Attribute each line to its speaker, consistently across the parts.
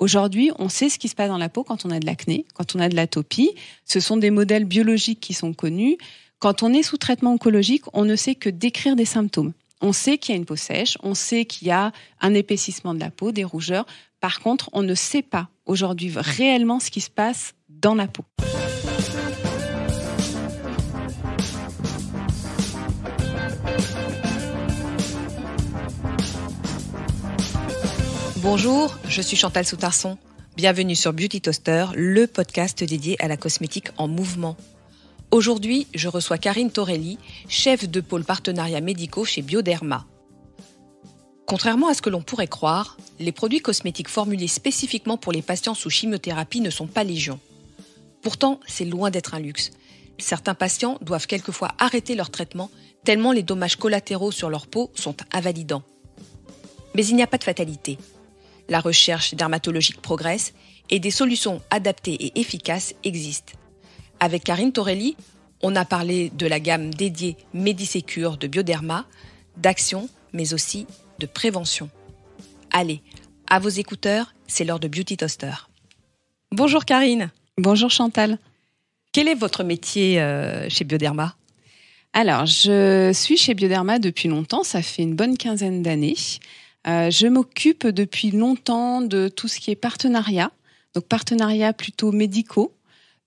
Speaker 1: Aujourd'hui, on sait ce qui se passe dans la peau quand on a de l'acné, quand on a de l'atopie. Ce sont des modèles biologiques qui sont connus. Quand on est sous traitement oncologique, on ne sait que décrire des symptômes. On sait qu'il y a une peau sèche, on sait qu'il y a un épaississement de la peau, des rougeurs. Par contre, on ne sait pas aujourd'hui réellement ce qui se passe dans la peau.
Speaker 2: Bonjour, je suis Chantal Soutarson. Bienvenue sur Beauty Toaster, le podcast dédié à la cosmétique en mouvement. Aujourd'hui, je reçois Karine Torelli, chef de pôle partenariat médicaux chez Bioderma. Contrairement à ce que l'on pourrait croire, les produits cosmétiques formulés spécifiquement pour les patients sous chimiothérapie ne sont pas légion. Pourtant, c'est loin d'être un luxe. Certains patients doivent quelquefois arrêter leur traitement tellement les dommages collatéraux sur leur peau sont invalidants. Mais il n'y a pas de fatalité. La recherche dermatologique progresse et des solutions adaptées et efficaces existent. Avec Karine Torelli, on a parlé de la gamme dédiée Médisecure de Bioderma, d'action, mais aussi de prévention. Allez, à vos écouteurs, c'est l'heure de Beauty Toaster. Bonjour Karine. Bonjour Chantal. Quel est votre métier euh, chez Bioderma alors, je suis chez Bioderma depuis longtemps, ça
Speaker 1: fait une bonne quinzaine d'années. Euh, je m'occupe depuis longtemps de tout ce qui est partenariat, donc partenariat plutôt médicaux,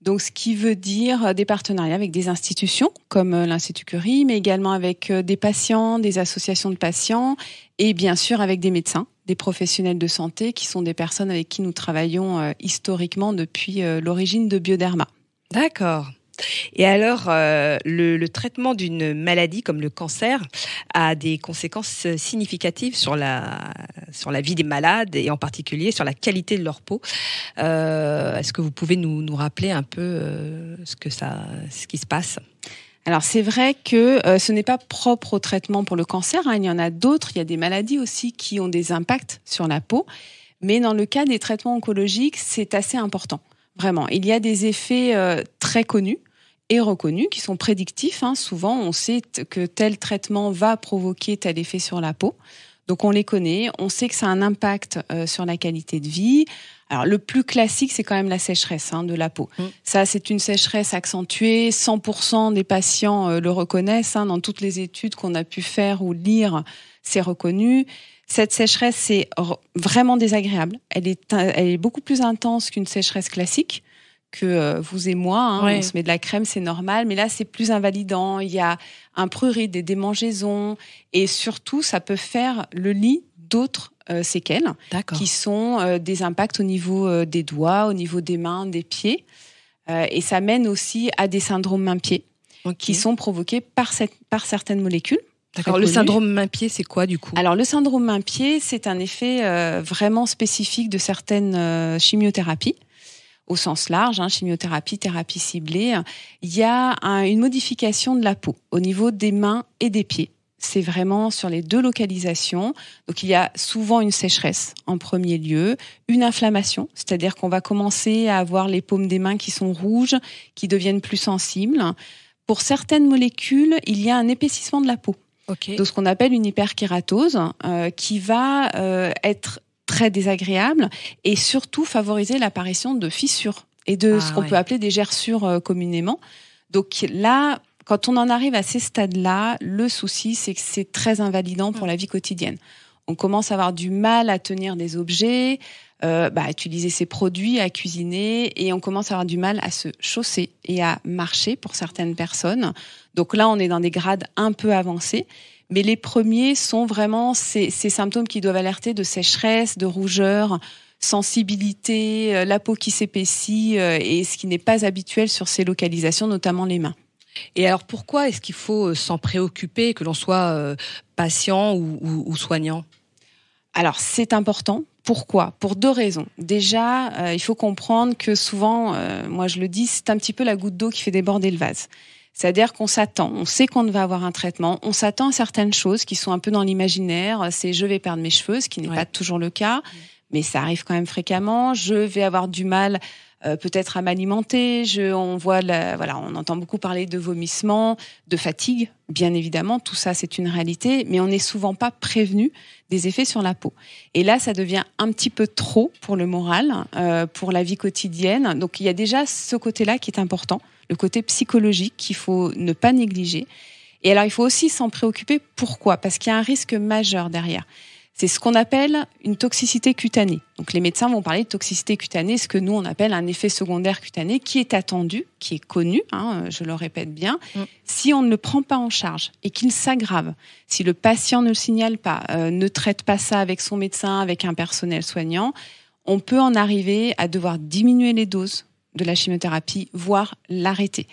Speaker 1: donc ce qui veut dire euh, des partenariats avec des institutions comme euh, l'Institut Curie, mais également avec des patients, des associations de patients et bien sûr avec des médecins, des professionnels de santé qui sont des personnes avec qui
Speaker 2: nous travaillons historiquement depuis l'origine de Bioderma. D'accord. Et alors, euh, le, traitement d'une maladie comme le cancer a des conséquences significatives sur la, sur la vie des malades et en particulier sur la qualité de leur peau. Euh, est-ce que vous pouvez nous, rappeler un peu euh, ce, que ça, ce qui se passe alors c'est vrai que ce n'est pas propre au traitement pour le cancer, hein.
Speaker 1: il y en a d'autres, il y a des maladies aussi qui ont des impacts sur la peau, mais dans le cas des traitements oncologiques, c'est assez important, vraiment. Il y a des effets très connus et reconnus, qui sont prédictifs. Hein. Souvent, on sait que tel traitement va provoquer tel effet sur la peau. Donc on les connaît, on sait que ça a un impact euh, sur la qualité de vie. Alors le plus classique, c'est quand même la sécheresse hein, de la peau. Mmh. Ça, c'est une sécheresse accentuée. 100% des patients euh, le reconnaissent. Hein. dans toutes les études qu'on a pu faire ou lire, c'est reconnu. Cette sécheresse, c'est vraiment désagréable. Elle est, elle est beaucoup plus intense qu'une sécheresse classique que euh, vous et moi. Hein, on se met de la crème, c'est normal. Mais là, c'est plus invalidant. Il y a un prurit, des démangeaisons. Et surtout, ça peut faire le lit d'autres euh, séquelles qui sont euh, des impacts au niveau des doigts, au niveau des mains, des pieds. et ça mène aussi à des syndromes main pieds qui sont provoqués par, par certaines molécules. Alors le syndrome main-pied, c'est quoi du coup Alors le syndrome main-pied, c'est un effet vraiment spécifique de certaines chimiothérapies au sens large, hein, chimiothérapie, thérapie ciblée, il y a une modification de la peau au niveau des mains et des pieds. C'est vraiment sur les deux localisations. Donc il y a souvent une sécheresse en premier lieu, une inflammation, c'est-à-dire qu'on va commencer à avoir les paumes des mains qui sont rouges, qui deviennent plus sensibles. Pour certaines molécules, il y a un épaississement de la peau. Donc de ce qu'on appelle une hyperkératose, euh, qui va euh, être très désagréable et surtout favoriser l'apparition de fissures et de ah ce qu'on peut appeler des gerçures euh, communément. Donc là, quand on en arrive à ces stades-là, le souci, c'est que c'est très invalidant pour mm. la vie quotidienne. On commence à avoir du mal à tenir des objets, euh, bah, à utiliser ses produits, à cuisiner, et on commence à avoir du mal à se chausser et à marcher pour certaines personnes. Donc là, on est dans des grades un peu avancés. Mais les premiers sont vraiment ces, symptômes qui doivent alerter de sécheresse, de rougeur, sensibilité, euh, la peau qui s'épaissit euh, et ce qui n'est pas habituel sur ces localisations, notamment
Speaker 2: les mains. Et alors pourquoi est-ce qu'il faut euh, s'en préoccuper, que l'on soit patient ou, soignant Alors c'est important pourquoi Pour deux raisons.
Speaker 1: Déjà, il faut comprendre que souvent, moi je le dis, c'est un petit peu la goutte d'eau qui fait déborder le vase. C'est-à-dire qu'on s'attend, on sait qu'on va avoir un traitement, on s'attend à certaines choses qui sont un peu dans l'imaginaire, euh, c'est je vais perdre mes cheveux, ce qui n'est pas toujours le cas, mm. mais ça arrive quand même fréquemment, je vais avoir du mal euh, peut-être à m'alimenter, je, on voit voilà, on entend beaucoup parler de vomissements, de fatigue, bien évidemment, tout ça c'est une réalité, mais on n'est souvent pas prévenu des effets sur la peau. Et là, ça devient un petit peu trop pour le moral, euh, pour la vie quotidienne, donc il y a déjà ce côté-là qui est important le côté psychologique qu'il faut ne pas négliger. Et alors, il faut aussi s'en préoccuper. Pourquoi Parce qu'il y a un risque majeur derrière. C'est ce qu'on appelle une toxicité cutanée. Donc, les médecins vont parler de toxicité cutanée, ce que nous, on appelle un effet secondaire cutané qui est attendu, qui est connu, hein, je le répète bien, mm. si on ne le prend pas en charge et qu'il s'aggrave, si le patient ne le signale pas, euh, ne traite pas ça avec son médecin, avec un personnel soignant, on peut en arriver à devoir diminuer les doses de la chimiothérapie, voire l'arrêter.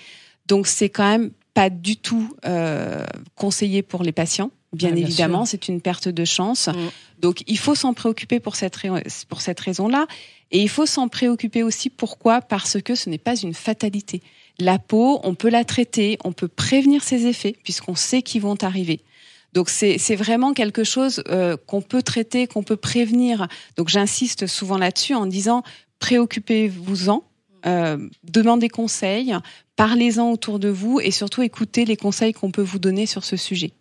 Speaker 1: Donc c'est quand même pas du tout euh, conseillé pour les patients. Bien, évidemment, c'est une perte de chance. Mm. Donc il faut s'en préoccuper pour cette, pour cette raison-là. Et il faut s'en préoccuper aussi pourquoi Parce que ce n'est pas une fatalité. La peau, on peut la traiter, on peut prévenir ses effets, puisqu'on sait qu'ils vont arriver. Donc c'est vraiment quelque chose euh, qu'on peut traiter, qu'on peut prévenir. Donc j'insiste souvent là-dessus en disant préoccupez-vous-en, euh, demandez conseil, parlez-en autour de vous et surtout écoutez les conseils qu'on peut vous donner sur ce sujet.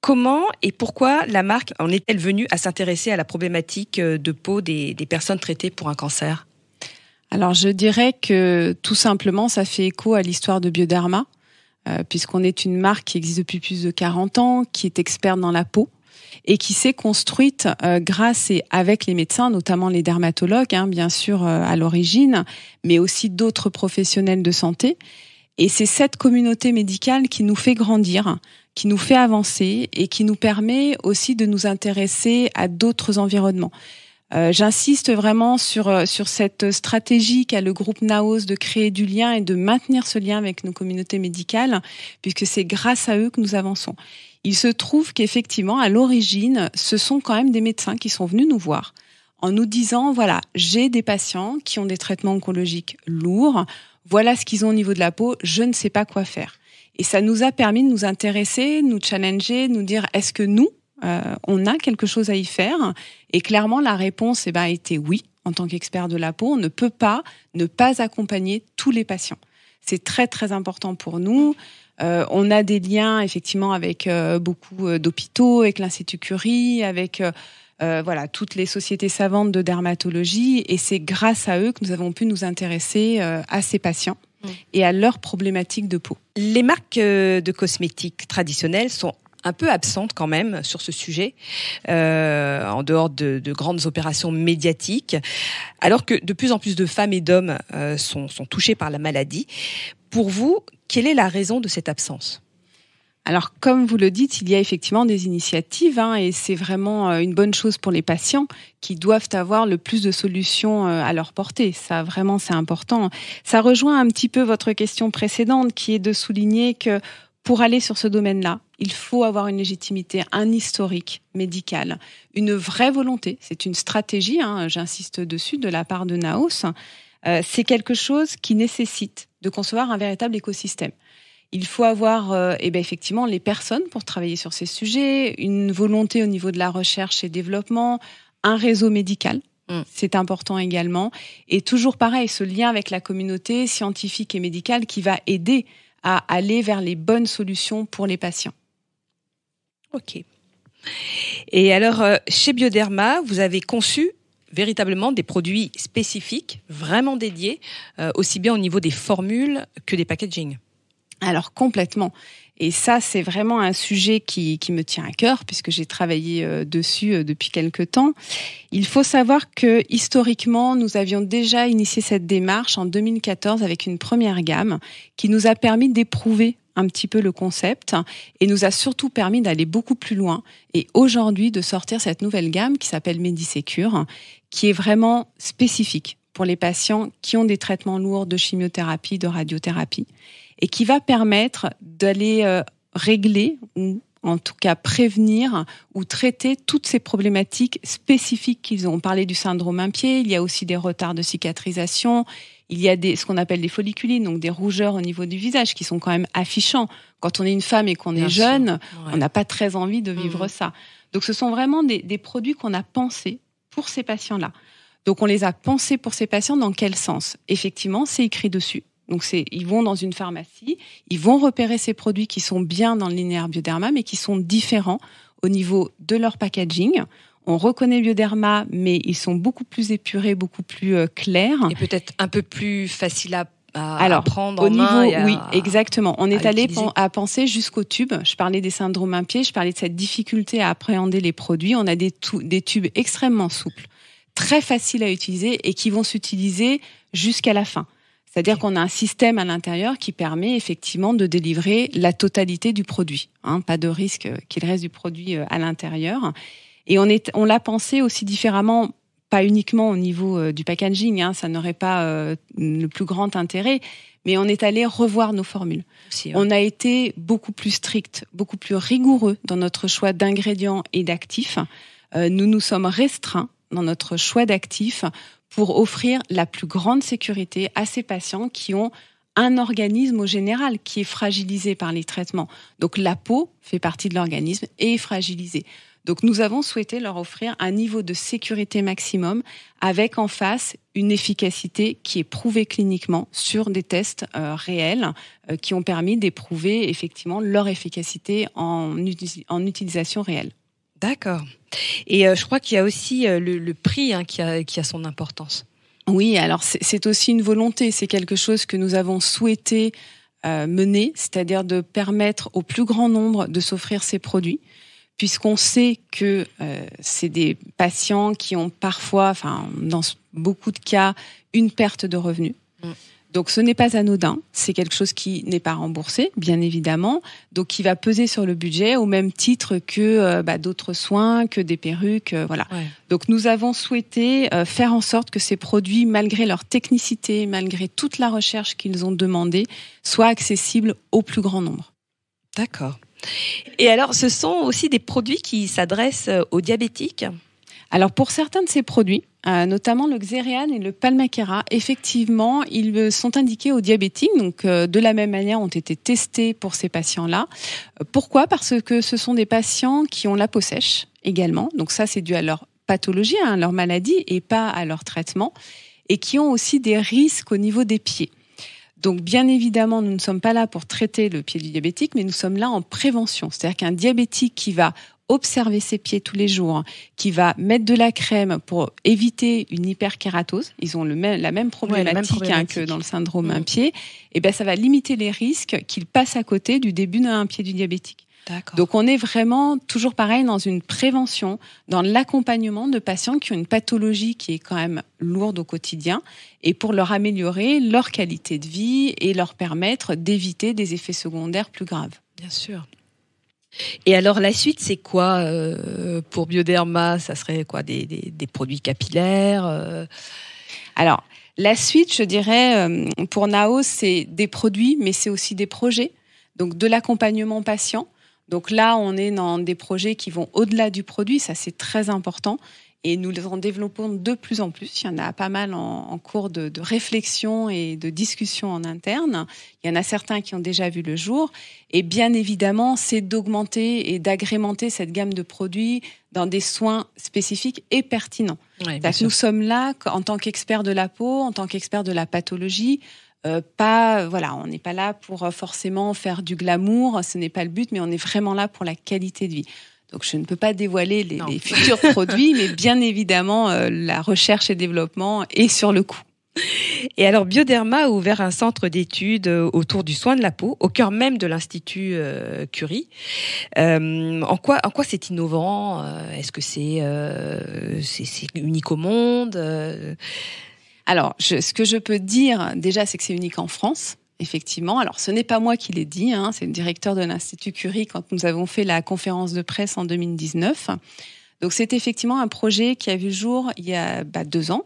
Speaker 2: Comment et pourquoi la marque en est-elle venue à s'intéresser à la problématique euh, de peau des, personnes traitées pour un cancer
Speaker 1: Alors je dirais que tout simplement ça fait écho à l'histoire de Bioderma, euh, puisqu'on est une marque qui existe depuis plus de 40 ans, qui est experte dans la peau et qui s'est construite euh, grâce et avec les médecins, notamment les dermatologues, hein, bien sûr, euh, à l'origine, mais aussi d'autres professionnels de santé. Et c'est cette communauté médicale qui nous fait grandir, qui nous fait avancer et qui nous permet aussi de nous intéresser à d'autres environnements. Euh, j'insiste vraiment sur, sur cette stratégie qu'a le groupe Naos de créer du lien et de maintenir ce lien avec nos communautés médicales, puisque c'est grâce à eux que nous avançons. Il se trouve qu'effectivement, à l'origine, ce sont quand même des médecins qui sont venus nous voir en nous disant, voilà, j'ai des patients qui ont des traitements oncologiques lourds, voilà ce qu'ils ont au niveau de la peau, je ne sais pas quoi faire. Et ça nous a permis de nous intéresser, nous challenger, nous dire, est-ce que nous, euh, on a quelque chose à y faire Et clairement, la réponse eh ben, a été oui. En tant qu'expert de la peau, on ne peut pas ne pas accompagner tous les patients. C'est très très important pour nous. Euh, on a des liens effectivement avec euh, beaucoup euh, d'hôpitaux, avec l'Institut Curie, avec voilà toutes les sociétés savantes de dermatologie, et c'est grâce à eux que nous avons pu nous intéresser à ces patients mm. et à leurs
Speaker 2: problématiques de peau. Les marques de cosmétiques traditionnelles sont un peu absentes quand même sur ce sujet, en dehors de, grandes opérations médiatiques, alors que de plus en plus de femmes et d'hommes sont touchés par la maladie. Pour vous, quelle est la raison de cette absence alors, comme vous le dites, il y a effectivement des
Speaker 1: initiatives hein, et c'est vraiment euh, une bonne chose pour les patients qui doivent avoir le plus de solutions euh, à leur portée. Ça, vraiment, c'est important. Ça rejoint un petit peu votre question précédente qui est de souligner que pour aller sur ce domaine-là, il faut avoir une légitimité, un historique médical, une vraie volonté. C'est une stratégie, hein, j'insiste dessus, de la part de Naos. Euh, c'est quelque chose qui nécessite de concevoir un véritable écosystème. Il faut avoir euh, eh ben, effectivement les personnes pour travailler sur ces sujets, une volonté au niveau de la recherche et développement, un réseau médical. Mm. C'est important également. Et toujours pareil, ce lien avec la communauté scientifique et médicale qui va
Speaker 2: aider à aller vers les bonnes solutions pour les patients. Ok. Et alors, euh, chez Bioderma, vous avez conçu véritablement des produits spécifiques, vraiment dédiés, euh, aussi bien au niveau des formules que des packagings. Alors complètement. Et ça, c'est vraiment un sujet qui, me tient à
Speaker 1: cœur puisque j'ai travaillé euh, dessus euh, depuis quelque temps. Il faut savoir que historiquement, nous avions déjà initié cette démarche en 2014 avec une première gamme qui nous a permis d'éprouver un petit peu le concept et nous a surtout permis d'aller beaucoup plus loin et aujourd'hui de sortir cette nouvelle gamme qui s'appelle Medisecure, qui est vraiment spécifique pour les patients qui ont des traitements lourds de chimiothérapie, de radiothérapie et qui va permettre d'aller euh, régler ou en tout cas prévenir ou traiter toutes ces problématiques spécifiques qu'ils ont. On parlait du syndrome impied, il y a aussi des retards de cicatrisation, il y a des, ce qu'on appelle des folliculines, donc des rougeurs au niveau du visage qui sont quand même affichants. Quand on est une femme et qu'on est jeune, on n'a pas très envie de vivre mm. ça. Donc ce sont vraiment des, produits qu'on a pensés pour ces patients-là. Donc on les a pensés pour ces patients dans quel sens Effectivement, c'est écrit dessus. Donc c'est, ils vont dans une pharmacie, ils vont repérer ces produits qui sont bien dans le linéaire bioderma, mais qui sont différents au niveau de leur packaging, on reconnaît bioderma, mais ils sont beaucoup plus épurés, beaucoup plus euh, clairs. Et peut-être un peu plus facile à apprendre prendre au niveau, oui, exactement. On est allé à penser jusqu'au tube. Je parlais des syndromes pied, je parlais de cette difficulté à appréhender les produits. On a des, tubes extrêmement souples, très faciles à utiliser et qui vont s'utiliser jusqu'à la fin. C'est-à-dire qu'on a un système à l'intérieur qui permet effectivement de délivrer la totalité du produit. Hein. pas de risque euh, qu'il reste du produit euh, à l'intérieur. Et on, l'a pensé aussi différemment pas uniquement au niveau euh, du packaging, hein, ça n'aurait pas euh, le plus grand intérêt, mais on est allé revoir nos formules. On a été beaucoup plus strict, beaucoup plus rigoureux dans notre choix d'ingrédients et d'actifs. Euh, nous nous sommes restreints dans notre choix d'actifs pour offrir la plus grande sécurité à ces patients qui ont un organisme au général qui est fragilisé par les traitements. Donc la peau fait partie de l'organisme et est fragilisée. Donc nous avons souhaité leur offrir un niveau de sécurité maximum avec en face une efficacité qui est prouvée cliniquement sur des tests euh, réels euh, qui ont permis d'éprouver effectivement leur efficacité en, utilisation
Speaker 2: réelle. D'accord. Et euh, je crois qu'il y a aussi le, prix hein, qui, a, son importance.
Speaker 1: Oui, alors c'est aussi une volonté, c'est quelque chose que nous avons souhaité mener, c'est-à-dire de permettre au plus grand nombre de s'offrir ces produits puisqu'on sait que euh, c'est des patients qui ont parfois, enfin dans beaucoup de cas, une perte de revenus. Mm. Donc ce n'est pas anodin, c'est quelque chose qui n'est pas remboursé, bien évidemment, donc qui va peser sur le budget au même titre que euh, bah, d'autres soins, que des perruques, euh, voilà. Donc nous avons souhaité faire en sorte que ces produits, malgré leur technicité, malgré toute la recherche qu'ils ont demandé, soient accessibles au plus grand nombre. D'accord. Et alors, ce sont aussi des produits qui s'adressent euh, aux diabétiques alors pour certains de ces produits, euh, notamment le Xerian et le Palmaquera, effectivement, ils euh, sont indiqués aux diabétiques, donc de la même manière ont été testés pour ces patients-là. Pourquoi Parce que ce sont des patients qui ont la peau sèche également, donc ça c'est dû à leur pathologie, hein, à leur maladie et pas à leur traitement, et qui ont aussi des risques au niveau des pieds. Donc bien évidemment, nous ne sommes pas là pour traiter le pied du diabétique, mais nous sommes là en prévention. C'est-à-dire qu'un diabétique qui va observer ses pieds tous les jours, qui va mettre de la crème pour éviter une hyperkératose. Ils ont le même, la même hein, problématique, que dans le syndrome mm. un pied. Et eh ben, ça va limiter les risques qu'il passe à côté du début d'un pied du diabétique. Donc on est vraiment toujours pareil dans une prévention, dans l'accompagnement de patients qui ont une pathologie qui est quand même lourde au quotidien et pour leur améliorer leur qualité de vie et leur permettre d'éviter des effets secondaires plus graves.
Speaker 2: Bien sûr. Et alors la suite, c'est quoi euh, pour Bioderma Ça serait quoi des, produits capillaires euh
Speaker 1: Alors la suite, je dirais, euh, pour Nao, c'est des produits, mais c'est aussi des projets. Donc de l'accompagnement patient, donc là, on est dans des projets qui vont au-delà du produit, ça c'est très important. Et nous les en développons de plus en plus. Il y en a pas mal en, cours de, réflexion et de discussion en interne. Il y en a certains qui ont déjà vu le jour. Et bien évidemment, c'est d'augmenter et d'agrémenter cette gamme de produits dans des soins spécifiques et pertinents. nous sommes là en tant qu'experts de la peau, en tant qu'experts de la pathologie, euh, pas, voilà, on n'est pas là pour euh, forcément faire du glamour, ce n'est pas le but, mais on est vraiment là pour la qualité de vie. Donc je ne peux pas dévoiler les, futurs produits, mais bien évidemment, euh, la recherche et développement
Speaker 2: est sur le coup. Et alors, Bioderma a ouvert un centre d'études autour du soin de la peau, au cœur même de l'Institut Curie. en quoi, en quoi c'est innovant Est-ce que c'est unique au monde alors, ce que je peux dire déjà, c'est que c'est unique en France. Effectivement. Alors,
Speaker 1: ce n'est pas moi qui l'ai dit, hein, c'est le directeur de l'Institut Curie quand nous avons fait la conférence de presse en 2019. Donc, c'est effectivement un projet qui a vu le jour il y a bah, deux ans,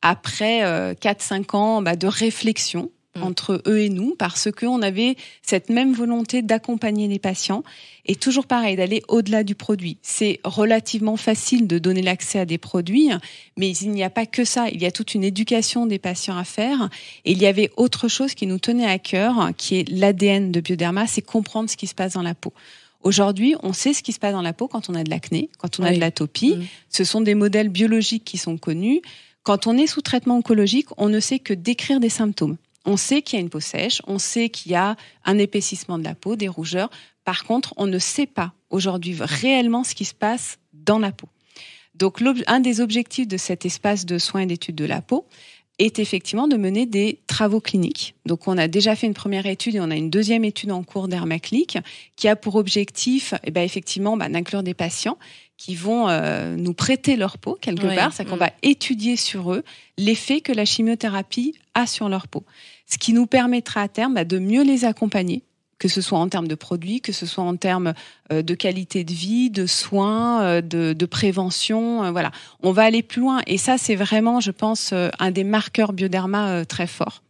Speaker 1: après euh, quatre 4-5 ans bah, de réflexion Mm. entre eux et nous parce qu'on avait cette même volonté d'accompagner les patients et toujours pareil, d'aller au-delà du produit. C'est relativement facile de donner l'accès à des produits, mais il n'y a pas que ça. Il y a toute une éducation des patients à faire. Et il y avait autre chose qui nous tenait à cœur, qui est l'ADN de Bioderma, c'est comprendre ce qui se passe dans la peau. Aujourd'hui, on sait ce qui se passe dans la peau quand on a de l'acné, quand on a de l'atopie. Mm. Ce sont des modèles biologiques qui sont connus. Quand on est sous traitement oncologique, on ne sait que décrire des symptômes. On sait qu'il y a une peau sèche, on sait qu'il y a un épaississement de la peau, des rougeurs. Par contre, on ne sait pas aujourd'hui réellement ce qui se passe dans la peau. Donc, un des objectifs de cet espace de soins et d'études de la peau est effectivement de mener des travaux cliniques. Donc, on a déjà fait une première étude et on a une deuxième étude en cours d'Hermaclic qui a pour objectif, eh ben effectivement, bah, d'inclure des patients qui vont euh, nous prêter leur peau quelque part, c'est qu'on mm. va étudier sur eux l'effet que la chimiothérapie a sur leur peau ce qui nous permettra à terme bah, de mieux les accompagner que ce soit en termes de produits, que ce soit en termes euh, de qualité de vie, de soins, euh, de, prévention. Euh, voilà, on va aller plus loin. Et ça, c'est vraiment, je pense, un des marqueurs Bioderma très fort.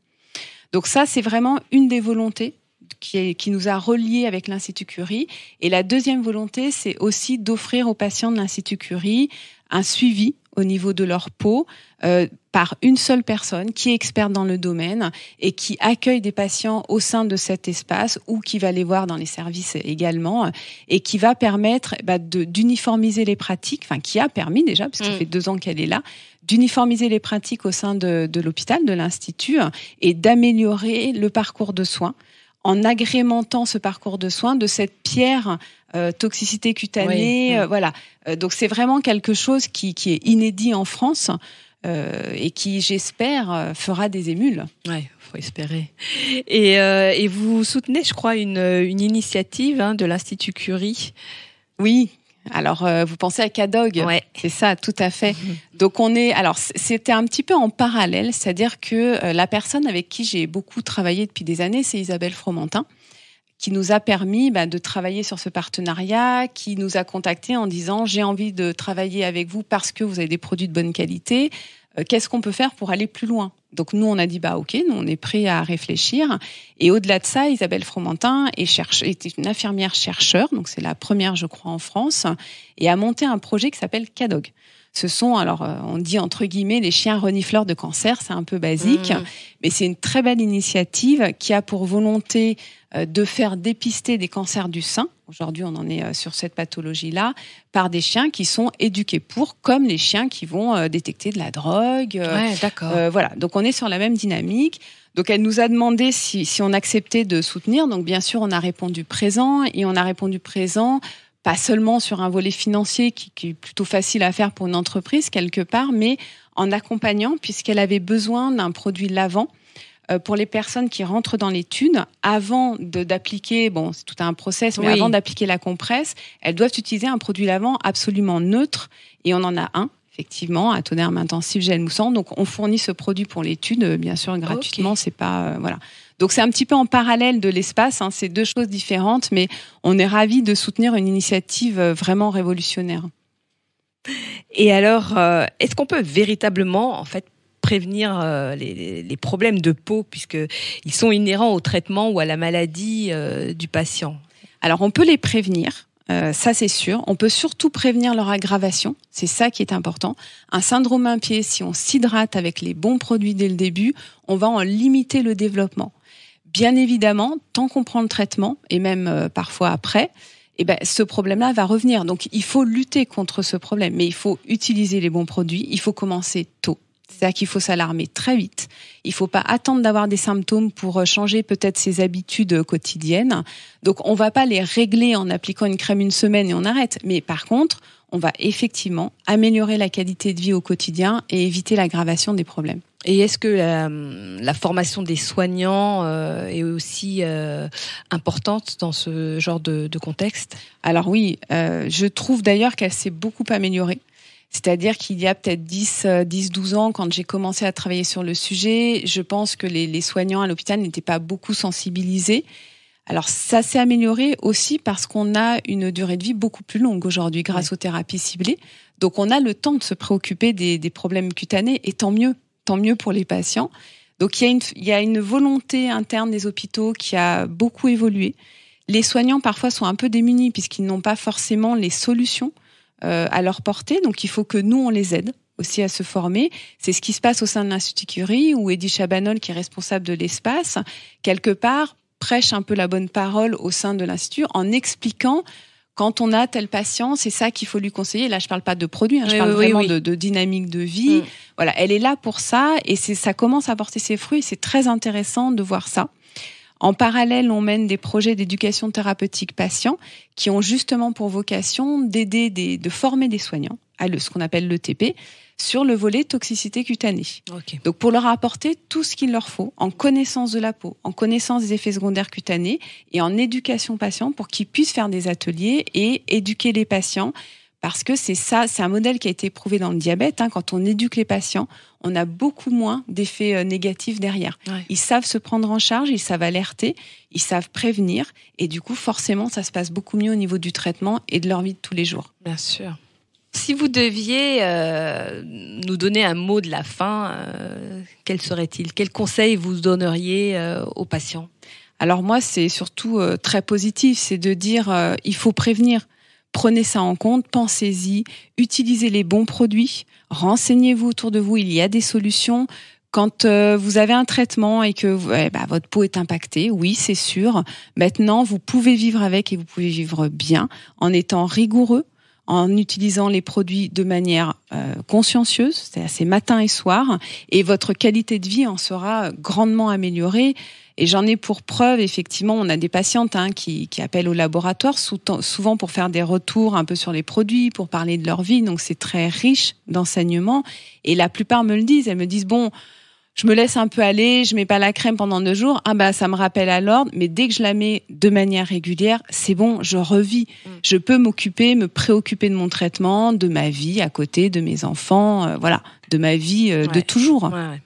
Speaker 1: Donc ça, c'est vraiment une des volontés qui, qui nous a reliés avec l'Institut Curie. Et la deuxième volonté, c'est aussi d'offrir aux patients de l'Institut Curie un suivi au niveau de leur peau euh, par une seule personne qui est experte dans le domaine et qui accueille des patients au sein de cet espace ou qui va les voir dans les services également euh, et qui va permettre bah, d'uniformiser les pratiques, enfin qui a permis déjà, parce que ça mm. fait deux ans qu'elle est là, d'uniformiser les pratiques au sein de l'hôpital, de l'Institut euh, et d'améliorer le parcours de soins en agrémentant ce parcours de soins de cette pierre euh, toxicité cutanée, euh, voilà. Euh, donc c'est vraiment quelque chose qui, est inédit en France. et
Speaker 2: qui, j'espère, fera des émules. Ouais, faut espérer. Et, vous soutenez, je crois, une, initiative hein, de l'Institut Curie. Oui, alors, euh, vous pensez à Cadog. et C'est ça, tout à fait. Mhm. Donc, on est. Alors, c'était un petit
Speaker 1: peu en parallèle, c'est-à-dire que euh, la personne avec qui j'ai beaucoup travaillé depuis des années, c'est Isabelle Fromentin, qui nous a permis bah, de travailler sur ce partenariat, qui nous a contactés en disant J'ai envie de travailler avec vous parce que vous avez des produits de bonne qualité. Euh, qu'est-ce qu'on peut faire pour aller plus loin donc nous, on a dit, bah ok, nous, on est prêt à réfléchir. Et au-delà de ça, Isabelle Fromentin est, cherche, une infirmière chercheur, donc c'est la première, je crois, en France, et a monté un projet qui s'appelle CADOG ce sont, alors euh, on dit entre guillemets, les chiens renifleurs de cancer, c'est un peu basique, mm. mais c'est une très belle initiative qui a pour volonté euh, de faire dépister des cancers du sein. Aujourd'hui, on en est euh, sur cette pathologie-là par des chiens qui sont éduqués pour, comme les chiens qui vont détecter de la drogue. voilà. Donc, on est sur la même dynamique. Donc, elle nous a demandé si on acceptait de soutenir. Donc, bien sûr, on a répondu présent et on a répondu présent pas seulement sur un volet financier qui, est plutôt facile à faire pour une entreprise quelque part, mais en accompagnant puisqu'elle avait besoin d'un produit lavant euh, pour les personnes qui rentrent dans l'étude, avant d'appliquer, bon, c'est tout un process, mais avant d'appliquer la compresse, elles doivent utiliser un produit lavant absolument neutre, et on en a un, effectivement, à tonerme intensif gel moussant. Donc, on fournit ce produit pour l'étude, euh, bien sûr, gratuitement, c'est pas, euh, voilà. Donc c'est un petit peu en parallèle de l'espace, hein, c'est deux choses différentes, mais on est ravis de soutenir une initiative euh, vraiment révolutionnaire.
Speaker 2: Et alors, euh, est-ce qu'on peut véritablement, en fait, prévenir euh, les, problèmes de peau, puisqu'ils sont inhérents au traitement ou à la maladie du patient Alors, on peut les prévenir. ça c'est sûr. On peut
Speaker 1: surtout prévenir leur aggravation, c'est ça qui est important. Un syndrome pied, si on s'hydrate avec les bons produits dès le début, on va en limiter le développement bien évidemment, tant qu'on prend le traitement, et même euh, parfois après, eh ben, ce problème-là va revenir. Donc il faut lutter contre ce problème, mais il faut utiliser les bons produits, il faut commencer tôt. C'est-à-dire qu'il faut s'alarmer très vite. Il ne faut pas attendre d'avoir des symptômes pour euh, changer peut-être ses habitudes euh, quotidiennes. Donc on ne va pas les régler en appliquant une crème une semaine et on arrête. Mais par contre, on va effectivement améliorer la qualité de vie au quotidien et éviter l'aggravation des
Speaker 2: problèmes. Et est-ce que la, formation des soignants euh, est aussi euh, importante dans ce genre de, contexte Alors oui, euh, je trouve
Speaker 1: d'ailleurs qu'elle s'est beaucoup améliorée. C'est-à-dire qu'il y a peut-être 10, 10, 12 ans, quand j'ai commencé à travailler sur le sujet, je pense que les, soignants à l'hôpital n'étaient pas beaucoup sensibilisés. Alors ça s'est amélioré aussi parce qu'on a une durée de vie beaucoup plus longue aujourd'hui grâce aux thérapies ciblées. Donc on a le temps de se préoccuper des problèmes cutanés et tant mieux tant mieux pour les patients. Donc il y, a une, volonté interne des hôpitaux qui a beaucoup évolué. Les soignants parfois sont un peu démunis puisqu'ils n'ont pas forcément les solutions euh, à leur portée, donc il faut que nous on les aide aussi à se former. C'est ce qui se passe au sein de l'Institut Curie, où Eddie Chabanol, qui est responsable de l'espace, quelque part prêche un peu la bonne parole au sein de l'Institut en expliquant quand on a tel patient, c'est ça qu'il faut lui conseiller. Là, je ne parle pas de produit, hein, je parle vraiment De, dynamique de vie. Mm. Voilà, elle est là pour ça et c'est ça commence à porter ses fruits. C'est très intéressant de voir ça. En parallèle, on mène des projets d'éducation thérapeutique patients qui ont justement pour vocation d'aider, de former des soignants à ce qu'on appelle le l'ETP, sur le volet toxicité cutanée. Donc pour leur apporter tout ce qu'il leur faut en connaissance de la peau, en connaissance des effets secondaires cutanés et en éducation patient pour qu'ils puissent faire des ateliers et éduquer les patients parce que c'est ça, c'est un modèle qui a été prouvé dans le diabète. Hein. quand on éduque les patients, on a beaucoup moins d'effets euh, négatifs derrière. Ils savent se prendre en charge, ils savent alerter, ils savent prévenir, et du coup, forcément, ça se passe beaucoup mieux au niveau du traitement et de leur vie de tous les jours. Bien
Speaker 2: sûr. Si vous deviez euh, nous donner un mot de la fin, euh, quel serait-il Quel conseil vous donneriez euh, aux patients Alors moi,
Speaker 1: c'est surtout très positif, c'est de dire il faut prévenir. Prenez ça en compte, pensez-y, utilisez les bons produits, renseignez-vous autour de vous, il y a des solutions. Quand vous avez un traitement et que eh ben, votre peau est impactée, oui, c'est sûr. Maintenant, vous pouvez vivre avec et vous pouvez vivre bien en étant rigoureux, en utilisant les produits de manière euh, consciencieuse, cest à matin et soir, et votre qualité de vie en sera grandement améliorée. Et j'en ai pour preuve, effectivement, on a des patientes hein, qui, qui, appellent au laboratoire, souvent pour faire des retours un peu sur les produits, pour parler de leur vie. Donc c'est très riche d'enseignements. Et la plupart me le disent, elles me disent, bon, je me laisse un peu aller, je mets pas la crème pendant deux jours, ah bah ça me rappelle à l'ordre, mais dès que je la mets de manière régulière, c'est bon, je revis. Mm. Je peux m'occuper, me préoccuper de mon traitement, de ma vie à côté, de mes enfants, euh, voilà, de ma vie euh, de toujours.
Speaker 2: Mm.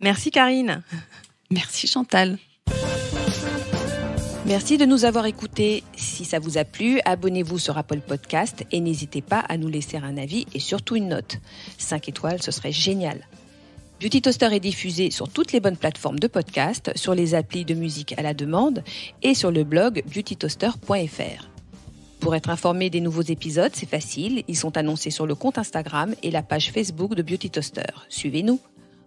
Speaker 2: Merci Karine. Merci Chantal. Merci de nous avoir écoutés. Si ça vous a plu, abonnez-vous sur Apple Podcast et n'hésitez pas à nous laisser un avis et surtout une note. 5 étoiles, ce serait génial. Beauty Toaster est diffusé sur toutes les bonnes plateformes de podcast, sur les applis de musique à la demande et sur le blog beautytoaster.fr. Pour être informé des nouveaux épisodes, c'est facile, ils sont annoncés sur le compte Instagram et la page Facebook de Beauty Toaster. Suivez-nous.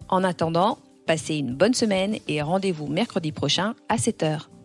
Speaker 2: En attendant, passez une bonne semaine et rendez-vous mercredi prochain à 7h.